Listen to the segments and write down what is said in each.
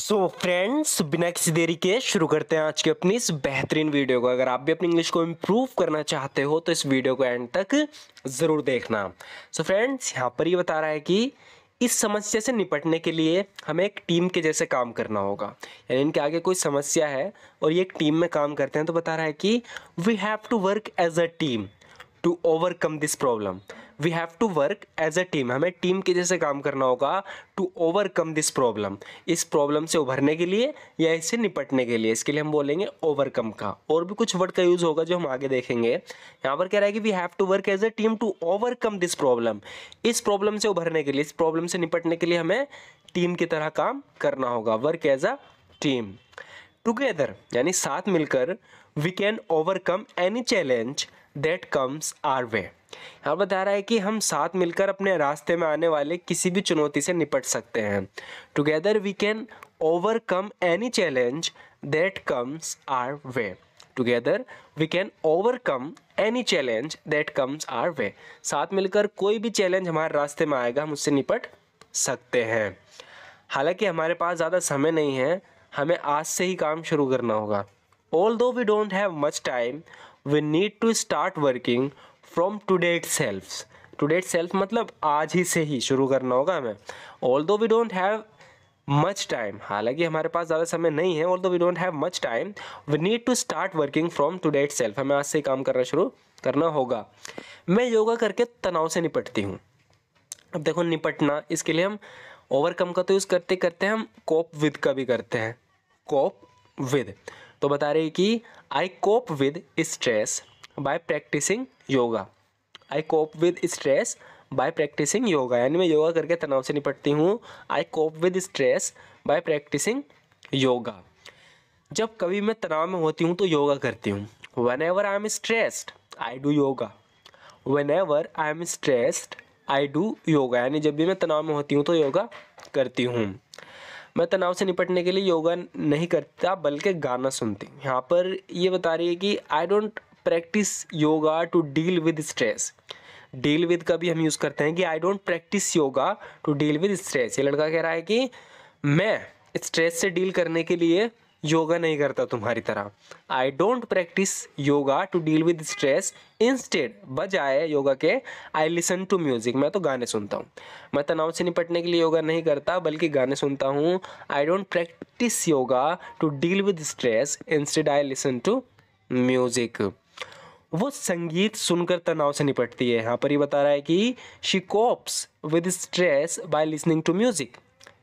so friends बिना किसी देरी के शुरू करते हैं आज की अपनी इस बेहतरीन वीडियो को अगर आप भी अपनी इंग्लिश को इम्प्रूव करना चाहते हो तो इस वीडियो को एंड तक ज़रूर देखना सो फ्रेंड्स यहाँ पर ये बता रहा है कि इस समस्या से निपटने के लिए हमें एक टीम के जैसे काम करना होगा यानी इनके आगे कोई समस्या है और ये एक टीम में काम करते हैं तो बता रहा है कि we have to work as a team to overcome this problem we have to work as a team हमें टीम के जैसे काम करना होगा टू ओवरकम दिस प्रॉब्लम इस प्रॉब्लम से उभरने के लिए या इससे निपटने के लिए इसके लिए हम बोलेंगे ओवरकम का और भी कुछ वर्ड का यूज़ होगा जो हम आगे देखेंगे यहाँ पर कह रहा है कि we have to work as a team to overcome this problem इस प्रॉब्लम से उभरने के लिए इस प्रॉब्लम से निपटने के लिए हमें टीम की तरह काम करना होगा work as a team together यानी साथ मिलकर we can overcome any challenge that comes our way यहाँ बता रहा है कि हम साथ मिलकर अपने रास्ते में आने वाले किसी भी चुनौती से निपट सकते हैं together we can overcome any challenge that comes our way together we can overcome any challenge that comes our way साथ मिलकर कोई भी चैलेंज हमारे रास्ते में आएगा हम उससे निपट सकते हैं हालांकि हमारे पास ज़्यादा समय नहीं है हमें आज से ही काम शुरू करना होगा although we don't have much time we need to start working from today itself today itself मतलब आज ही से ही शुरू करना होगा हमें although we don't have much time हालांकि हमारे पास ज़्यादा समय नहीं है although we don't have much time we need to start working from today itself हमें आज से ही काम करना शुरू करना होगा मैं योगा करके तनाव से निपटती हूँ अब देखो निपटना इसके लिए हम ओवरकम का तो यूज़ करते करते हम कोप विद का भी करते हैं कोप विद तो बता रहे कि I cope with stress by practising yoga I cope with stress by practising yoga यानी मैं योगा करके तनाव से निपटती हूँ I cope with stress by practising yoga जब कभी मैं तनाव में होती हूँ तो योगा करती हूँ whenever I am stressed I do yoga whenever I am stressed I do yoga यानी जब भी मैं तनाव में होती हूँ तो योगा करती हूँ मैं तनाव से निपटने के लिए योगा नहीं करता बल्कि गाना सुनती यहाँ पर ये बता रही है कि I don't practise yoga to deal with stress deal with का भी हम यूज़ करते हैं कि I don't practise yoga to deal with stress ये लड़का कह रहा है कि मैं स्ट्रेस से डील करने के लिए योगा नहीं करता तुम्हारी तरह I don't practise yoga to deal with stress instead बजाय योगा के आई लिसन टू म्यूज़िक मैं तो गाने सुनता हूँ मैं तनाव से निपटने के लिए योगा नहीं करता बल्कि गाने सुनता हूँ I don't practise yoga to deal with stress instead I listen to music वो संगीत सुनकर तनाव से निपटती है यहाँ पर ये बता रहा है कि she copes with stress by listening to music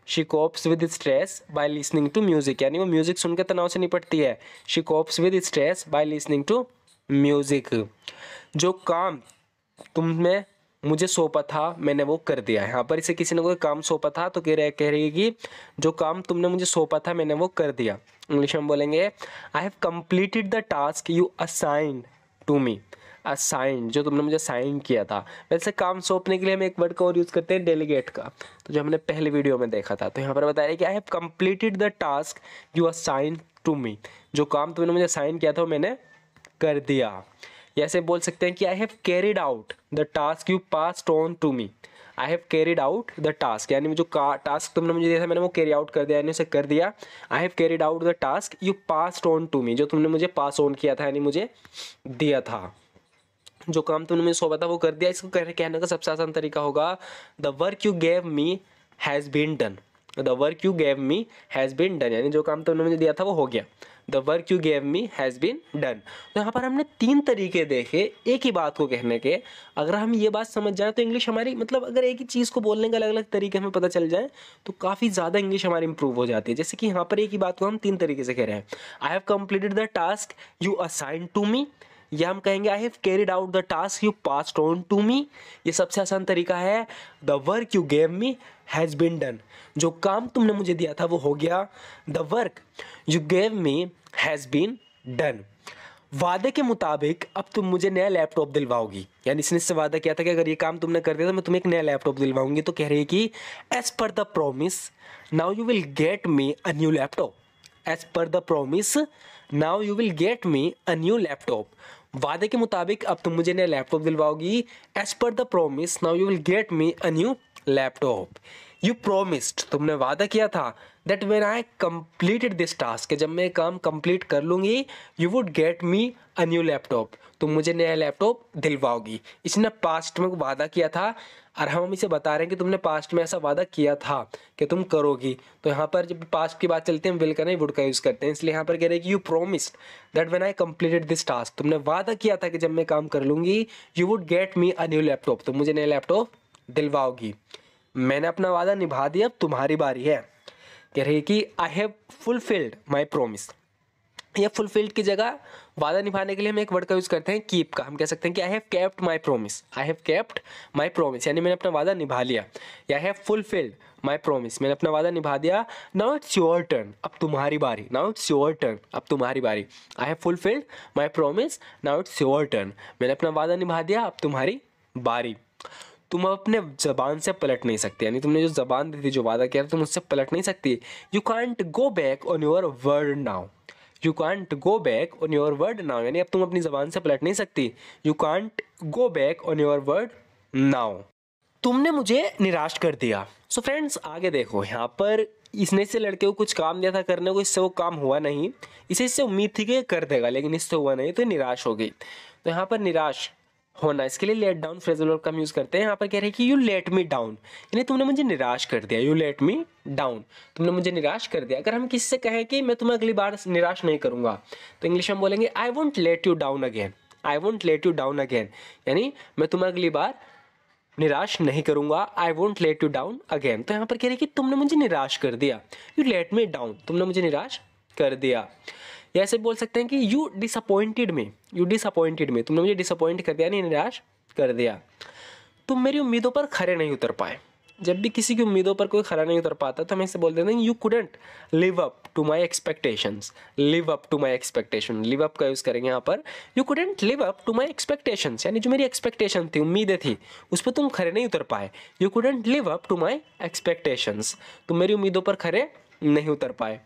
she copes with stress by listening to music यानी वो म्यूजिक सुनकर तनाव से निपटती है she copes with stress by listening to music जो काम तुमने मुझे सौंपा था मैंने वो कर दिया है यहाँ पर इसे किसी ने कोई काम सौंपा था तो कह रहे कह रही है कि जो काम तुमने मुझे सौंपा था मैंने वो कर दिया इंग्लिश में बोलेंगे I have completed the task you assigned to me assigned जो तुमने मुझे साइन किया था वैसे काम सौंपने के लिए हम एक वर्ड का और यूज़ करते हैं डेलीगेट का तो जो हमने पहले वीडियो में देखा था तो यहाँ पर बताया कि I have completed the task you assign to me जो काम तुमने मुझे साइन किया था वो मैंने कर दिया ऐसे बोल सकते हैं कि I have carried out the task you pass on to me I have carried out the task यानी जो टास्क तुमने मुझे दिया था मैंने वो कैरी आउट कर दिया यानी उसे कर दिया I have carried out the task you pass on to me जो तुमने मुझे पास ऑन किया था यानी मुझे दिया था जो काम तुमने सौंपा था वो कर दिया इसको कहने का सबसे आसान तरीका होगा the work you gave me has been done the work you gave me has been done यानी जो काम तुमने मुझे दिया था वो हो गया the work you gave me has been done तो यहाँ पर हमने तीन तरीके देखे एक ही बात को कहने के अगर हम ये बात समझ जाए तो इंग्लिश हमारी मतलब अगर एक ही चीज़ को बोलने का अलग अलग तरीके हमें पता चल जाए तो काफ़ी ज़्यादा इंग्लिश हमारी इंप्रूव हो जाती है जैसे कि यहाँ पर एक ही बात को हम तीन तरीके से कह रहे हैं I have completed the task you assign to me या हम कहेंगे I have carried out the task you pass on to me ये सबसे आसान तरीका है the work you gave me has been done जो काम तुमने मुझे दिया था वो हो गया the work you gave me has been done वादे के मुताबिक अब तुम मुझे नया लैपटॉप दिलवाओगी यानी इसने इससे वादा किया था कि अगर ये काम तुमने कर दिया तो मैं तुम्हें एक नया लैपटॉप दिलवाऊंगी तो कह रही है कि as per the promise now you will get me a new laptop as per the promise now you will get me a new laptop वादे के मुताबिक अब तुम मुझे नया लैपटॉप दिलवाओगी as per the promise now you will get me a new laptop you promised तुमने वादा किया था that when I completed this task जब मैं काम कंप्लीट कर लूँगी you would get me a new laptop तुम मुझे नया लैपटॉप दिलवाओगी इसने पास्ट में वादा किया था और हम इसे बता रहे हैं कि तुमने पास्ट में ऐसा वादा किया था कि तुम करोगी तो यहाँ पर जब पास्ट की बात चलती है विल का नहीं वुड का यूज़ करते हैं इसलिए यहाँ पर कह रहे हैं कि you promised that when I completed this task तुमने वादा किया था कि जब मैं काम कर लूँगी you would get me a new laptop तुम मुझे नया लैपटॉप दिलवाओगी मैंने अपना वादा निभा दिया अब तुम्हारी बारी है कह रही कि I have fulfilled my promise या फुलफिल्ड की जगह वादा निभाने के लिए हम एक वर्ड का यूज़ करते हैं कीप का हम कह सकते हैं कि I have kept my promise I have kept my promise यानी मैंने अपना वादा निभा लिया या I have fulfilled my promise मैंने अपना वादा निभा दिया नाउ इट्स योर टर्न अब तुम्हारी बारी नाउ इट्स योर टर्न अब तुम्हारी बारी I have fulfilled my promise now it's your turn मैंने अपना वादा निभा दिया अब तुम्हारी बारी तुम अपने ज़बान से पलट नहीं सकते यानी तुमने जो ज़बान दी थी जो वादा किया था तुम उससे पलट नहीं सकती you can't go back on your word now you can't go back on your word now यानी अब तुम अपनी ज़बान से पलट नहीं सकती you can't go back on your word now तुमने मुझे निराश कर दिया सो so फ्रेंड्स आगे देखो यहाँ पर इसने से लड़के को कुछ काम दिया था करने को इससे वो काम हुआ नहीं इसे इससे उम्मीद थी कि कर देगा लेकिन इससे हुआ नहीं तो निराश हो गई तो यहाँ पर निराश होना इसके लिए लेट डाउन फ्रेजल वर्ब कम यूज़ करते हैं यहाँ पर कह रहे हैं कि यू लेट मी डाउन यानी तुमने मुझे निराश कर दिया यू लेट मी डाउन तुमने मुझे निराश कर दिया अगर हम किसी से कहें कि मैं तुम्हें अगली बार निराश नहीं करूँगा तो इंग्लिश में बोलेंगे I won't let you down again I won't let you down again यानी मैं तुम्हें अगली बार निराश नहीं करूंगा I won't let you down again तो यहाँ पर कह रहे कि तुमने मुझे निराश कर दिया यू लेट मी डाउन तुमने मुझे निराश कर दिया या ऐसे बोल सकते हैं कि you disappointed me you disappointed me तुमने मुझे डिसअपॉइंट कर दिया नहीं निराश कर दिया तुम मेरी उम्मीदों पर खरे नहीं उतर पाए जब भी किसी की उम्मीदों पर कोई खरा नहीं उतर पाता तो हम इसे बोल देते हैं you couldn't live up to my expectations live up to my expectation live up का यूज़ करेंगे यहाँ पर you couldn't live up to my expectations यानी जो मेरी एक्सपेक्टेशन थी उम्मीदें थी उस पर तुम खरे नहीं उतर पाए you couldn't live up to my expectations तुम मेरी उम्मीदों पर खरे नहीं उतर पाए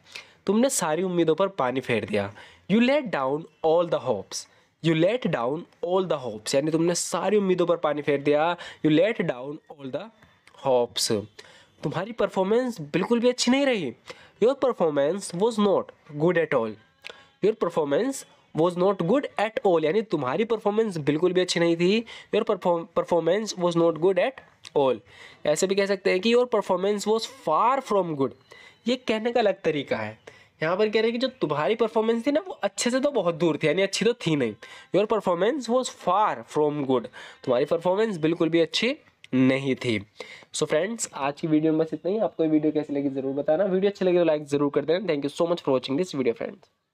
तुमने सारी उम्मीदों पर पानी फेर दिया you let down all the hopes you let down all the hopes यानी तुमने सारी उम्मीदों पर पानी फेर दिया you let down all the hopes तुम्हारी परफॉर्मेंस बिल्कुल भी अच्छी नहीं रही your performance was not good at all your performance was not good at all यानी तुम्हारी परफॉर्मेंस बिल्कुल भी अच्छी नहीं थी your performance was not good at all ऐसे भी कह सकते हैं कि your performance was far from good ये कहने का अलग तरीका है यहाँ पर कह रहे हैं कि जो तुम्हारी परफॉर्मेंस थी ना वो अच्छे से तो बहुत दूर थी यानी अच्छी तो थी नहीं your performance was far from good तुम्हारी परफॉर्मेंस बिल्कुल भी अच्छी नहीं थी सो so फ्रेंड्स आज की वीडियो में बस इतना ही आपको वीडियो कैसी लगी जरूर बताना वीडियो अच्छी लगी तो लाइक जरूर कर देना thank you so much for watching this video friends